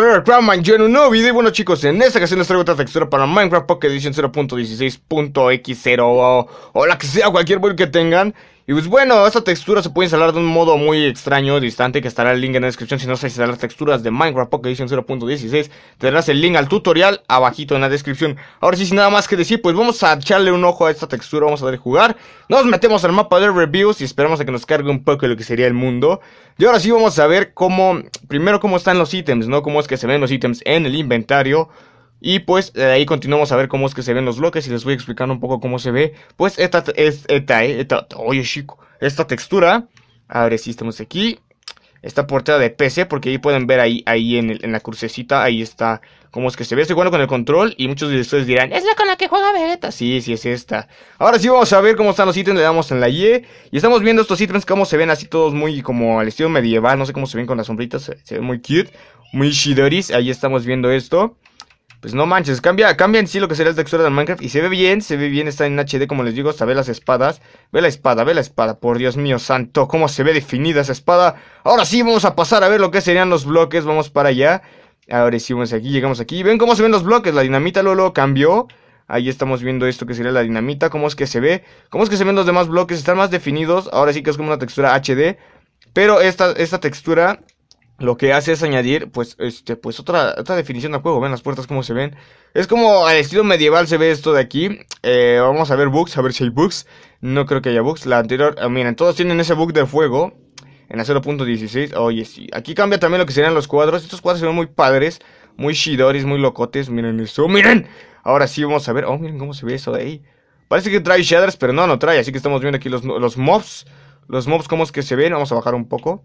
vamos a hablar yo en un nuevo video. Y bueno, chicos, en esta ocasión les traigo otra textura para Minecraft Pocket Edition 0.16.x0 o, o, la que sea, cualquier build que tengan. Y pues bueno, esta textura se puede instalar de un modo muy extraño, distante, que estará el link en la descripción. Si no sabes instalar texturas de Minecraft Pocket Edition 0.16, tendrás el link al tutorial abajito en la descripción. Ahora sí, sin nada más que decir, pues vamos a echarle un ojo a esta textura, vamos a ver jugar. Nos metemos al mapa de reviews y esperamos a que nos cargue un poco lo que sería el mundo. Y ahora sí vamos a ver cómo, primero cómo están los ítems, ¿no? Cómo es que se ven los ítems en el inventario. Y pues eh, ahí continuamos a ver cómo es que se ven los bloques y les voy explicando un poco cómo se ve. Pues esta es esta, eh, esta oye chico, esta textura. A ver si estamos aquí. Esta portada de PC, porque ahí pueden ver ahí, ahí en, la crucecita, ahí está cómo es que se ve. Estoy jugando con el control y muchos de ustedes dirán, es la con la que juega Vegeta. Sí, sí, es esta. Ahora sí vamos a ver cómo están los ítems, le damos en la Y. Y estamos viendo estos ítems, cómo se ven así todos muy como al estilo medieval, no sé cómo se ven con las sombritas, se, se ven muy cute, muy shidoris. Ahí estamos viendo esto pues no manches, cambia, cambia en sí lo que sería la textura del Minecraft y se ve bien, se ve bien, está en HD como les digo, se ve las espadas, ve la espada, ve la espada, por Dios mío santo, cómo se ve definida esa espada. Ahora sí, vamos a pasar a ver lo que serían los bloques, vamos para allá. Ahora sí, vamos aquí, llegamos aquí, ven cómo se ven los bloques, la dinamita lo cambió. Ahí estamos viendo esto que sería la dinamita, cómo es que se ve, cómo es que se ven los demás bloques, están más definidos, ahora sí que es como una textura HD, pero esta, esta textura lo que hace es añadir, pues, este, pues otra, definición de juego. Ven las puertas cómo se ven. Es como al estilo medieval se ve esto de aquí. Eh, vamos a ver bugs, a ver si hay bugs. No creo que haya bugs. La anterior, ah, miren, todos tienen ese bug de fuego. En la 0.16. Oye, sí. Aquí cambia también lo que serían los cuadros. Estos cuadros se ven muy padres. Muy shidoris, muy locotes. Miren eso, miren. Ahora sí vamos a ver. Oh, miren cómo se ve eso de ahí. Parece que trae shaders, pero no, no trae. Así que estamos viendo aquí los, los mobs. Los mobs, cómo es que se ven. Vamos a bajar un poco.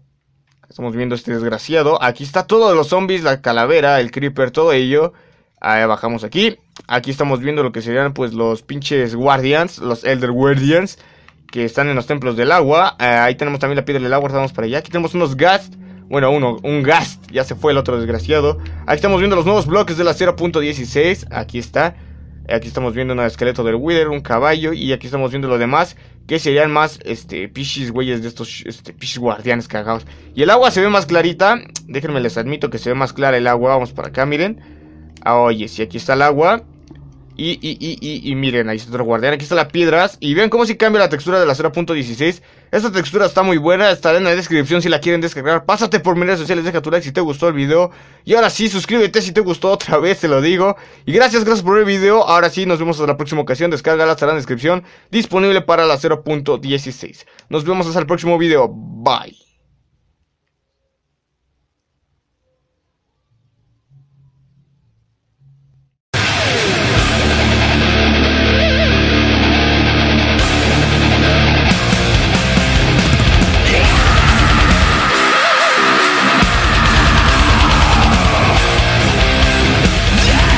Estamos viendo este desgraciado. Aquí está todos los zombies, la calavera, el creeper, todo ello. Ahí bajamos aquí. Aquí estamos viendo lo que serían pues los pinches guardians, los elder guardians, que están en los templos del agua. Eh, ahí tenemos también la piedra del agua, estamos para allá. Aquí tenemos unos ghast. Bueno, uno, un ghast. Ya se fue el otro desgraciado. Aquí estamos viendo los nuevos bloques de la 0.16. Aquí está. Aquí estamos viendo un esqueleto del Wither, un caballo y aquí estamos viendo lo demás que serían más este pichis güeyes de estos este, pichis guardianes cagados. Y el agua se ve más clarita. Déjenme les admito que se ve más clara el agua. Vamos para acá, miren. Ah, oye, si aquí está el agua. Y, y, y, y, miren, ahí está otro guardián. Aquí está la piedras. Y vean cómo si cambia la textura de la 0.16. Esta textura está muy buena. Estará en la descripción si la quieren descargar. Pásate por mis redes sociales. Deja tu like si te gustó el video. Y ahora sí, suscríbete si te gustó otra vez, te lo digo. Y gracias, gracias por el video. Ahora sí, nos vemos hasta la próxima ocasión. Descárgala, estará en la descripción. Disponible para la 0.16. Nos vemos hasta el próximo video. Bye.